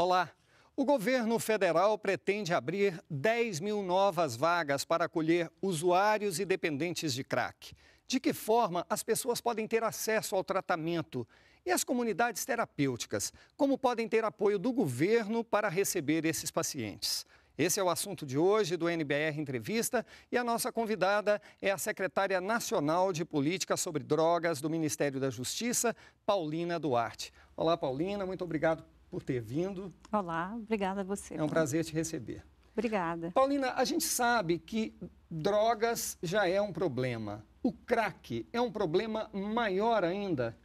Olá! O governo federal pretende abrir 10 mil novas vagas para acolher usuários e dependentes de crack. De que forma as pessoas podem ter acesso ao tratamento? E as comunidades terapêuticas? Como podem ter apoio do governo para receber esses pacientes? Esse é o assunto de hoje do NBR Entrevista e a nossa convidada é a secretária nacional de política sobre drogas do Ministério da Justiça, Paulina Duarte. Olá, Paulina, muito obrigado por ter vindo. Olá, obrigada a você. É um prazer te receber. Obrigada. Paulina, a gente sabe que drogas já é um problema. O crack é um problema maior ainda?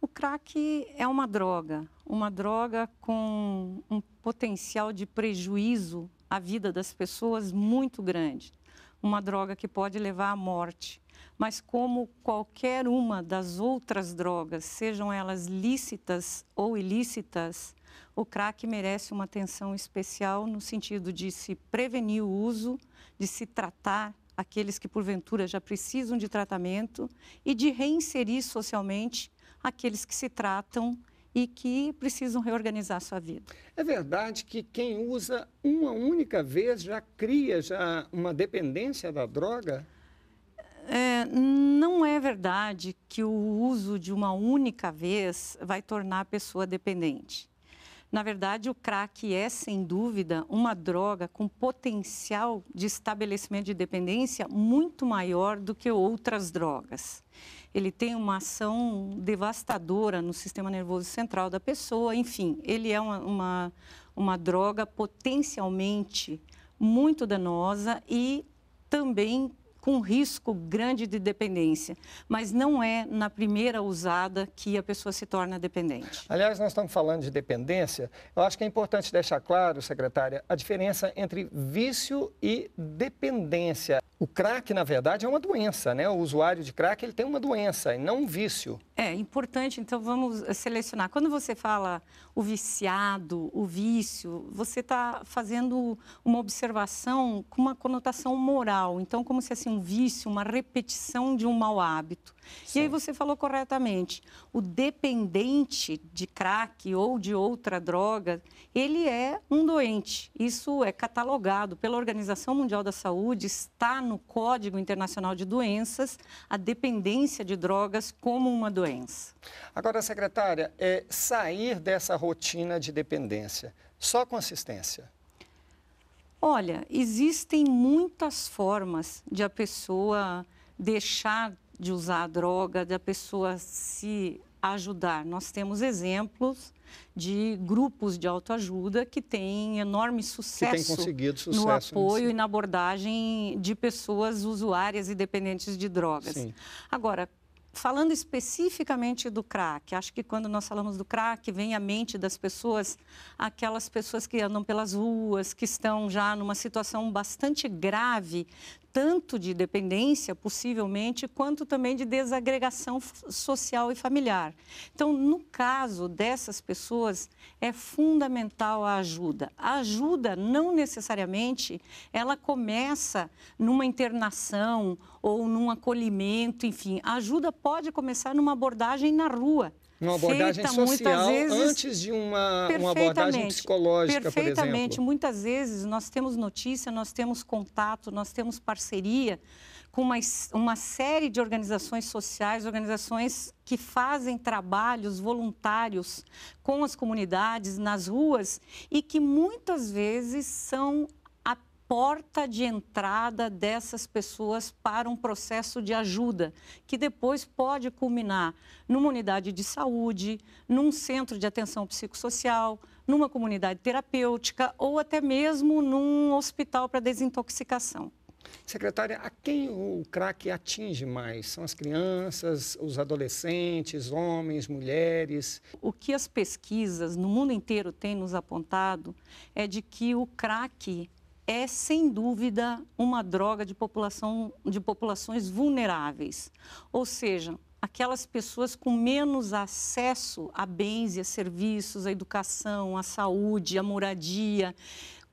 O crack é uma droga, uma droga com um potencial de prejuízo à vida das pessoas muito grande. Uma droga que pode levar à morte mas como qualquer uma das outras drogas, sejam elas lícitas ou ilícitas, o crack merece uma atenção especial no sentido de se prevenir o uso, de se tratar aqueles que porventura já precisam de tratamento e de reinserir socialmente aqueles que se tratam e que precisam reorganizar sua vida. É verdade que quem usa uma única vez já cria já uma dependência da droga? não é verdade que o uso de uma única vez vai tornar a pessoa dependente. Na verdade, o crack é, sem dúvida, uma droga com potencial de estabelecimento de dependência muito maior do que outras drogas. Ele tem uma ação devastadora no sistema nervoso central da pessoa, enfim, ele é uma, uma, uma droga potencialmente muito danosa e também com risco grande de dependência, mas não é na primeira usada que a pessoa se torna dependente. Aliás, nós estamos falando de dependência, eu acho que é importante deixar claro, secretária, a diferença entre vício e dependência. O crack, na verdade, é uma doença, né? O usuário de crack, ele tem uma doença e não um vício. É importante, então vamos eh, selecionar. Quando você fala o viciado, o vício, você está fazendo uma observação com uma conotação moral. Então, como se assim um vício, uma repetição de um mau hábito. Sim. E aí você falou corretamente, o dependente de crack ou de outra droga, ele é um doente. Isso é catalogado pela Organização Mundial da Saúde, está no Código Internacional de Doenças a dependência de drogas como uma doença. Agora, secretária, é sair dessa rotina de dependência, só consistência. Olha, existem muitas formas de a pessoa deixar de usar a droga, da pessoa se ajudar. Nós temos exemplos de grupos de autoajuda que têm enorme sucesso, sucesso no apoio e na abordagem de pessoas usuárias e dependentes de drogas. Sim. Agora, falando especificamente do crack, acho que quando nós falamos do crack, vem à mente das pessoas aquelas pessoas que andam pelas ruas, que estão já numa situação bastante grave tanto de dependência, possivelmente, quanto também de desagregação social e familiar. Então, no caso dessas pessoas, é fundamental a ajuda. A ajuda, não necessariamente, ela começa numa internação ou num acolhimento, enfim. A ajuda pode começar numa abordagem na rua. Uma abordagem feita, social vezes, antes de uma, uma abordagem psicológica, perfeitamente. por exemplo. Muitas vezes nós temos notícia, nós temos contato, nós temos parceria com uma, uma série de organizações sociais, organizações que fazem trabalhos voluntários com as comunidades, nas ruas, e que muitas vezes são porta de entrada dessas pessoas para um processo de ajuda, que depois pode culminar numa unidade de saúde, num centro de atenção psicossocial, numa comunidade terapêutica ou até mesmo num hospital para desintoxicação. Secretária, a quem o crack atinge mais? São as crianças, os adolescentes, homens, mulheres? O que as pesquisas no mundo inteiro têm nos apontado é de que o crack é sem dúvida uma droga de população de populações vulneráveis, ou seja, aquelas pessoas com menos acesso a bens e a serviços, à educação, à saúde, à moradia,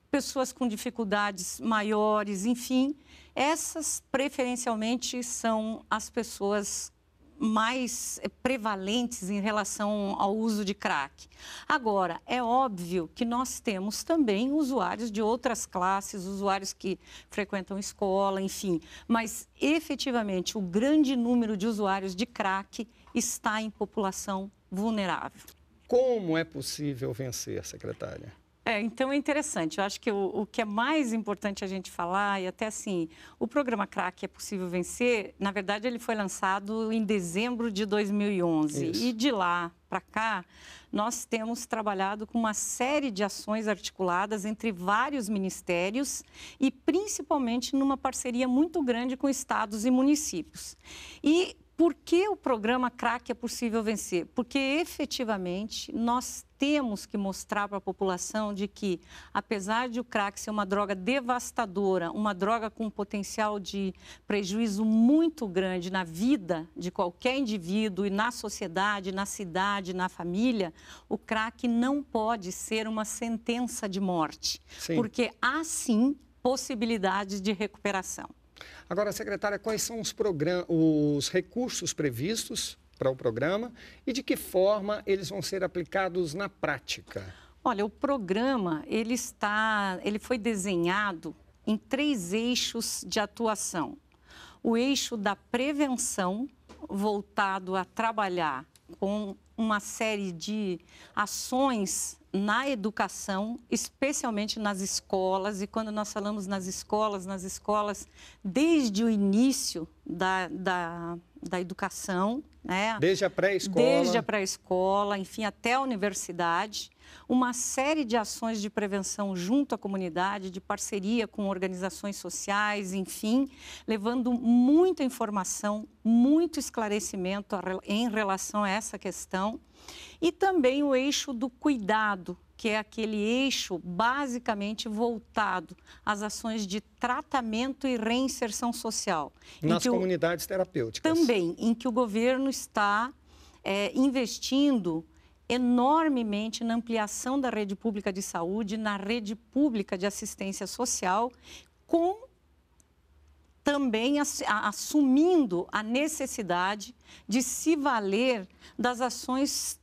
pessoas com dificuldades maiores, enfim, essas preferencialmente são as pessoas mais eh, prevalentes em relação ao uso de crack. Agora, é óbvio que nós temos também usuários de outras classes, usuários que frequentam escola, enfim, mas efetivamente o grande número de usuários de crack está em população vulnerável. Como é possível vencer, secretária? É, então é interessante. Eu acho que o, o, que é mais importante a gente falar, e até assim, o programa Crack é Possível Vencer, na verdade, ele foi lançado em dezembro de 2011. Isso. E de lá para cá, nós temos trabalhado com uma série de ações articuladas entre vários ministérios e principalmente numa parceria muito grande com estados e municípios. E por que o programa Crack é possível vencer? Porque efetivamente nós temos que mostrar para a população de que, apesar de o crack ser uma droga devastadora, uma droga com um potencial de prejuízo muito grande na vida de qualquer indivíduo e na sociedade, na cidade, na família, o crack não pode ser uma sentença de morte, sim. porque há sim possibilidades de recuperação. Agora, secretária, quais são os, os recursos previstos para o programa e de que forma eles vão ser aplicados na prática? Olha, o programa ele está, ele foi desenhado em três eixos de atuação. O eixo da prevenção, voltado a trabalhar com uma série de ações na educação, especialmente nas escolas, e quando nós falamos nas escolas, nas escolas, desde o início da, da, da educação, né? desde a pré-escola, desde a pré-escola, enfim, até a universidade, uma série de ações de prevenção junto à comunidade, de parceria com organizações sociais, enfim, levando muita informação, muito esclarecimento em relação a essa questão. E também o eixo do cuidado, que é aquele eixo basicamente voltado às ações de tratamento e reinserção social. Nas comunidades o, terapêuticas. Também, em que o governo está é, investindo enormemente na ampliação da rede pública de saúde, na rede pública de assistência social, com também assumindo a necessidade de se valer das ações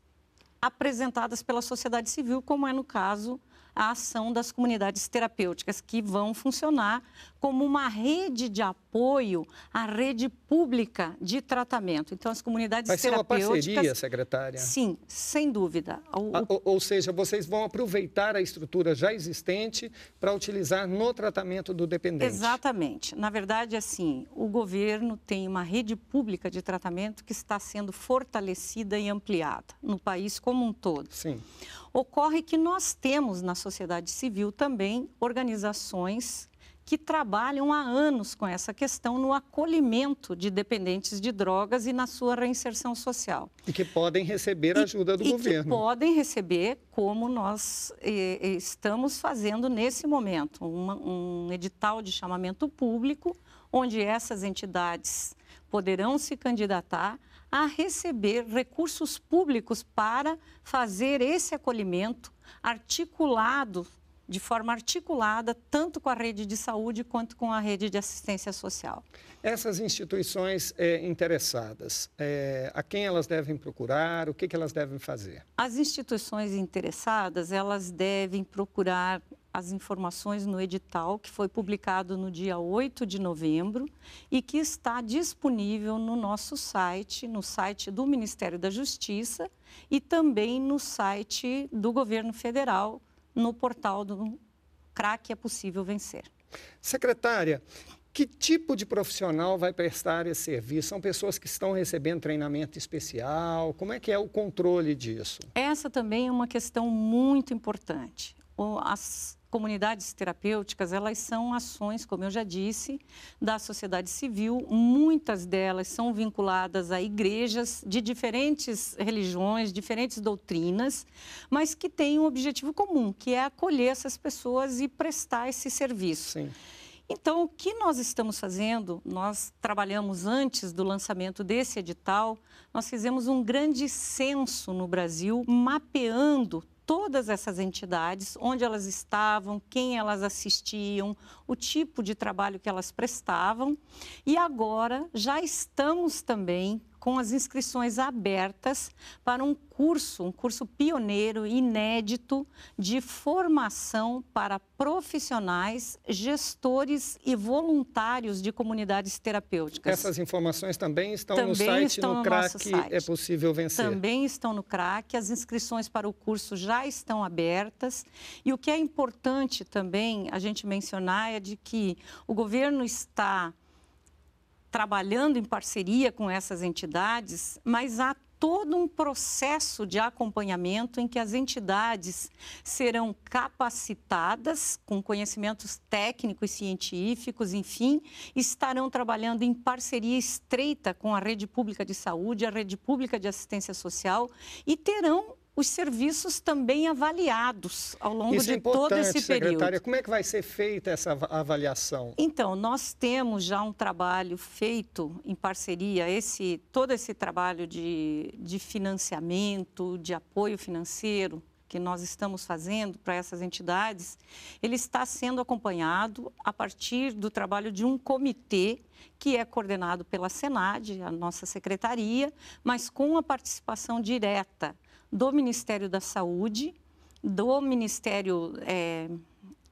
apresentadas pela sociedade civil, como é no caso a ação das comunidades terapêuticas, que vão funcionar como uma rede de apoio à rede pública de tratamento. Então, as comunidades Vai terapêuticas... Vai ser uma parceria, secretária? Sim, sem dúvida. O... Ah, ou, ou seja, vocês vão aproveitar a estrutura já existente para utilizar no tratamento do dependente. Exatamente. Na verdade, assim, o governo tem uma rede pública de tratamento que está sendo fortalecida e ampliada no país como um todo. Sim. Ocorre que nós temos na sociedade civil também organizações que trabalham há anos com essa questão no acolhimento de dependentes de drogas e na sua reinserção social. E que podem receber e, ajuda do e governo. Que podem receber, como nós eh, eh, estamos fazendo nesse momento, uma, um edital de chamamento público, onde essas entidades poderão se candidatar a receber recursos públicos para fazer esse acolhimento articulado de forma articulada, tanto com a rede de saúde quanto com a rede de assistência social. Essas instituições é, interessadas, é, a quem elas devem procurar, o que, que elas devem fazer? As instituições interessadas, elas devem procurar as informações no edital que foi publicado no dia 8 de novembro e que está disponível no nosso site, no site do Ministério da Justiça e também no site do Governo Federal, no portal do CRAC é possível vencer. Secretária, que tipo de profissional vai prestar esse serviço? São pessoas que estão recebendo treinamento especial? Como é que é o controle disso? Essa também é uma questão muito importante as comunidades terapêuticas, elas são ações, como eu já disse, da sociedade civil. Muitas delas são vinculadas a igrejas de diferentes religiões, diferentes doutrinas, mas que têm um objetivo comum, que é acolher essas pessoas e prestar esse serviço. Sim. Então, o que nós estamos fazendo? Nós trabalhamos antes do lançamento desse edital, nós fizemos um grande censo no Brasil, mapeando todas essas entidades, onde elas estavam, quem elas assistiam, o tipo de trabalho que elas prestavam. E agora já estamos também com as inscrições abertas para um curso, um curso pioneiro, inédito, de formação para profissionais, gestores e voluntários de comunidades terapêuticas. Essas informações também estão também no site estão no, no crack, site. é possível vencer. Também estão no CRAC, as inscrições para o curso já estão abertas. E o que é importante também a gente mencionar é de que o governo está trabalhando em parceria com essas entidades, mas há todo um processo de acompanhamento em que as entidades serão capacitadas com conhecimentos técnicos, científicos, enfim, estarão trabalhando em parceria estreita com a rede pública de saúde, a rede pública de assistência social e terão os serviços também avaliados ao longo Isso é de é todo esse período. Secretária, como é que vai ser feita essa avaliação? Então, nós temos já um trabalho feito em parceria, esse, todo esse trabalho de, de financiamento, de apoio financeiro que nós estamos fazendo para essas entidades, ele está sendo acompanhado a partir do trabalho de um comitê que é coordenado pela Senad, a nossa secretaria, mas com a participação direta do Ministério da Saúde, do Ministério é,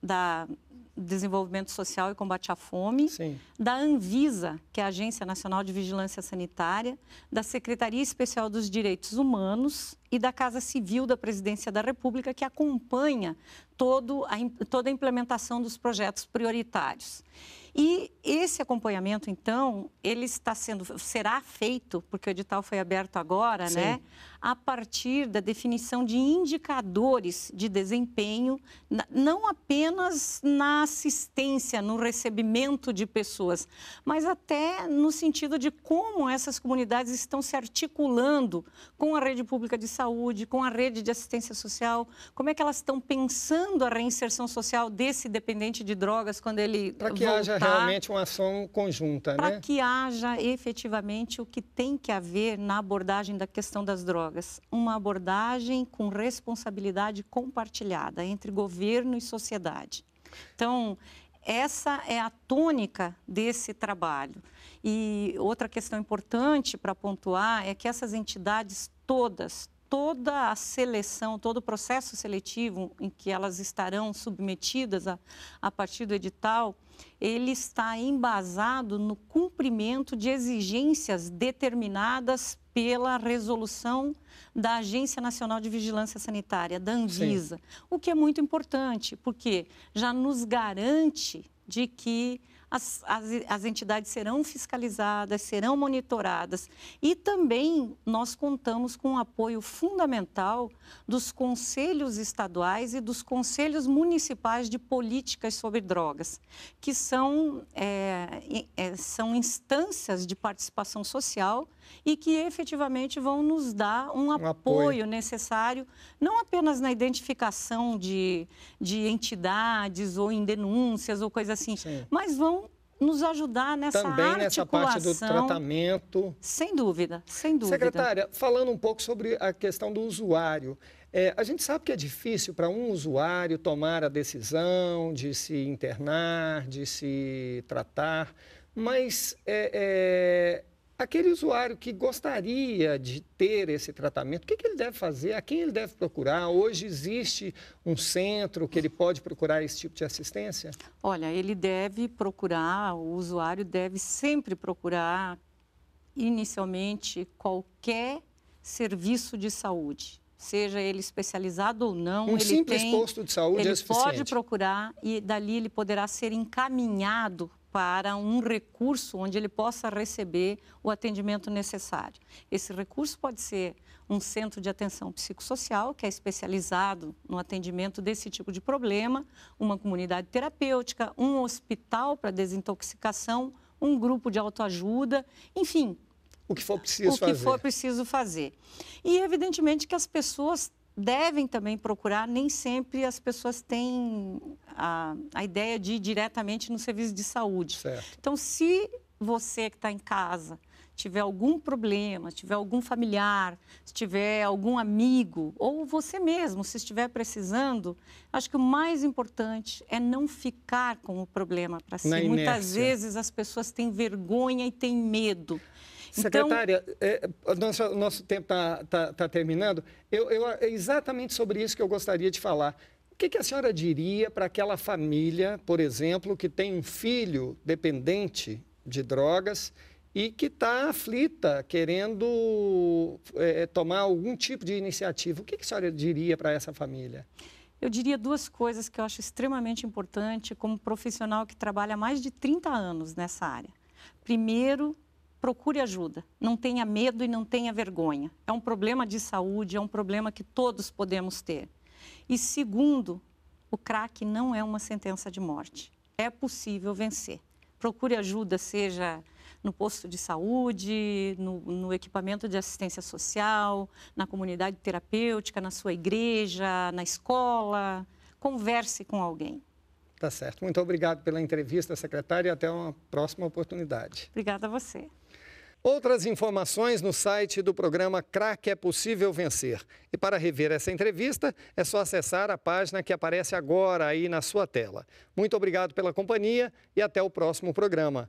da Desenvolvimento Social e Combate à Fome, Sim. da Anvisa, que é a Agência Nacional de Vigilância Sanitária, da Secretaria Especial dos Direitos Humanos e da Casa Civil da Presidência da República, que acompanha todo a, toda a implementação dos projetos prioritários. E esse acompanhamento, então, ele está sendo, será feito, porque o edital foi aberto agora, Sim. né? a partir da definição de indicadores de desempenho, não apenas na assistência, no recebimento de pessoas, mas até no sentido de como essas comunidades estão se articulando com a rede pública de saúde, com a rede de assistência social, como é que elas estão pensando a reinserção social desse dependente de drogas quando ele Para que voltar, haja realmente uma ação conjunta, né? Para que haja efetivamente o que tem que haver na abordagem da questão das drogas drogas, uma abordagem com responsabilidade compartilhada entre governo e sociedade. Então, essa é a tônica desse trabalho. E outra questão importante para pontuar é que essas entidades todas, toda a seleção, todo o processo seletivo em que elas estarão submetidas a, a partir do edital, ele está embasado no cumprimento de exigências determinadas pela resolução da Agência Nacional de Vigilância Sanitária, da Anvisa, Sim. o que é muito importante, porque já nos garante de que as, as, as entidades serão fiscalizadas, serão monitoradas. E também nós contamos com o um apoio fundamental dos conselhos estaduais e dos conselhos municipais de políticas sobre drogas, que são, é, é, são instâncias de participação social e que efetivamente vão nos dar um, um apoio, apoio, necessário, não apenas na identificação de, de entidades ou em denúncias ou coisa assim, Sim. mas vão nos ajudar nessa Também articulação. nessa parte do tratamento. Sem dúvida, sem dúvida. Secretária, falando um pouco sobre a questão do usuário. É, a gente sabe que é difícil para um usuário tomar a decisão de se internar, de se tratar, mas é, é Aquele usuário que gostaria de ter esse tratamento, o que, que, ele deve fazer? A quem ele deve procurar? Hoje existe um centro que ele pode procurar esse tipo de assistência? Olha, ele deve procurar, o usuário deve sempre procurar, inicialmente, qualquer serviço de saúde seja ele especializado ou não, um ele simples tem, posto de saúde é ele é suficiente. pode procurar e dali ele poderá ser encaminhado para um recurso onde ele possa receber o atendimento necessário. Esse recurso pode ser um centro de atenção psicossocial, que é especializado no atendimento desse tipo de problema, uma comunidade terapêutica, um hospital para desintoxicação, um grupo de autoajuda, enfim. O que for preciso fazer. O que for preciso fazer. E, evidentemente, que as pessoas devem também procurar, nem sempre as pessoas têm a, a ideia de ir diretamente no serviço de saúde. Certo. Então, se você que está em casa tiver algum problema, tiver algum familiar, se tiver algum amigo, ou você mesmo, se estiver precisando, acho que o mais importante é não ficar com o problema para si. Muitas vezes as pessoas têm vergonha e têm medo. Então Secretária, então... é, é nosso, nosso tempo está tá, tá terminando. Eu, eu, é exatamente sobre isso que eu gostaria de falar. O que, que a senhora diria para aquela família, por exemplo, que tem um filho dependente de drogas e que está aflita, querendo é, é, tomar algum tipo de iniciativa. O que, que a senhora diria para essa família? Eu diria duas coisas que eu acho extremamente importante como profissional que trabalha há mais de 30 anos nessa área. Primeiro, procure ajuda. Não tenha medo e não tenha vergonha. É um problema de saúde, é um problema que todos podemos ter. E segundo, o crack não é uma sentença de morte. É possível vencer. Procure ajuda, seja no posto de saúde, no, no equipamento de assistência social, na comunidade terapêutica, na sua igreja, na escola. Converse com alguém. Tá certo. Muito obrigado pela entrevista, secretária, e até uma próxima oportunidade. Obrigada a você. Outras informações no site do programa Crack é Possível Vencer. E para rever essa entrevista, é só acessar a página que aparece agora aí na sua tela. Muito obrigado pela companhia e até o próximo programa.